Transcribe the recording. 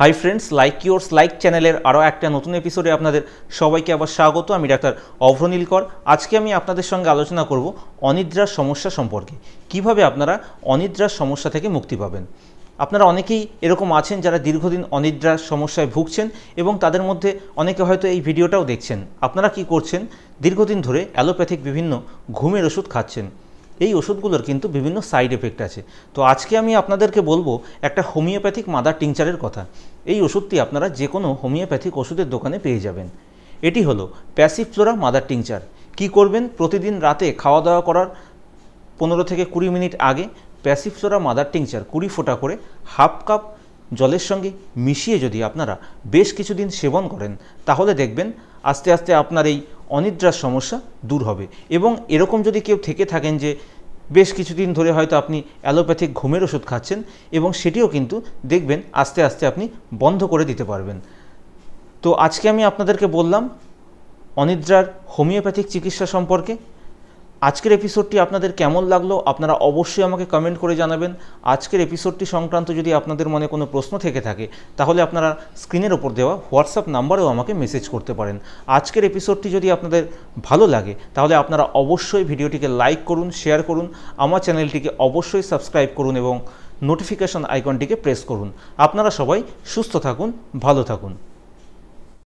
high friends like yours like চ্যানেলের আরও একটা নতুন এপিসোডে আপনাদের সবাইকে আবার স্বাগত আমি ডাক্তার অভ্রনীল কর আজকে আমি আপনাদের সঙ্গে আলোচনা করব অনিদ্রার সমস্যা সম্পর্কে কিভাবে আপনারা অনিদ্রার সমস্যা থেকে মুক্তি পাবেন আপনারা অনেকেই এরকম আছেন যারা দীর্ঘদিন অনিদ্রার সমস্যায় ভুগছেন এবং তাদের মধ্যে অনেকে হয়তো এই ভিডিওটাও দেখছেন আপনারা কি করছেন দীর্ঘদিন ধরে অ্যালোপ্যাথিক বিভিন্ন ঘুমের ওষুধ খাচ্ছেন এই ওষুধগুলোর কিন্তু বিভিন্ন সাইড এফেক্ট আছে তো আজকে আমি আপনাদেরকে বলবো একটা হোমিওপ্যাথিক মাদার টিংচারের কথা এই ওষুধটি আপনারা যে কোনো হোমিওপ্যাথিক ওষুধের দোকানে পেয়ে যাবেন এটি হলো প্যাসিফ্লোরা মাদার টিংচার কি করবেন প্রতিদিন রাতে খাওয়া দাওয়া করার পনেরো থেকে কুড়ি মিনিট আগে প্যাসিফ্লোরা মাদার টিংচার কুড়ি ফোঁটা করে হাফ কাপ জলের সঙ্গে মিশিয়ে যদি আপনারা বেশ কিছুদিন সেবন করেন তাহলে দেখবেন আস্তে আস্তে আপনার এই অনিদ্রার সমস্যা দূর হবে এবং এরকম যদি কেউ থেকে থাকেন যে বেশ কিছুদিন ধরে হয়তো আপনি অ্যালোপ্যাথিক ঘুমের ওষুধ খাচ্ছেন এবং সেটিও কিন্তু দেখবেন আস্তে আস্তে আপনি বন্ধ করে দিতে পারবেন তো আজকে আমি আপনাদেরকে বললাম অনিদ্রার হোমিওপ্যাথিক চিকিৎসা সম্পর্কে আজকের এপিসোডটি আপনাদের কেমন লাগলো আপনারা অবশ্যই আমাকে কমেন্ট করে জানাবেন আজকের এপিসোডটি সংক্রান্ত যদি আপনাদের মনে কোনো প্রশ্ন থেকে থাকে তাহলে আপনারা স্ক্রিনের ওপর দেওয়া হোয়াটসঅ্যাপ নাম্বারেও আমাকে মেসেজ করতে পারেন আজকের এপিসোডটি যদি আপনাদের ভালো লাগে তাহলে আপনারা অবশ্যই ভিডিওটিকে লাইক করুন শেয়ার করুন আমার চ্যানেলটিকে অবশ্যই সাবস্ক্রাইব করুন এবং নোটিফিকেশন আইকনটিকে প্রেস করুন আপনারা সবাই সুস্থ থাকুন ভালো থাকুন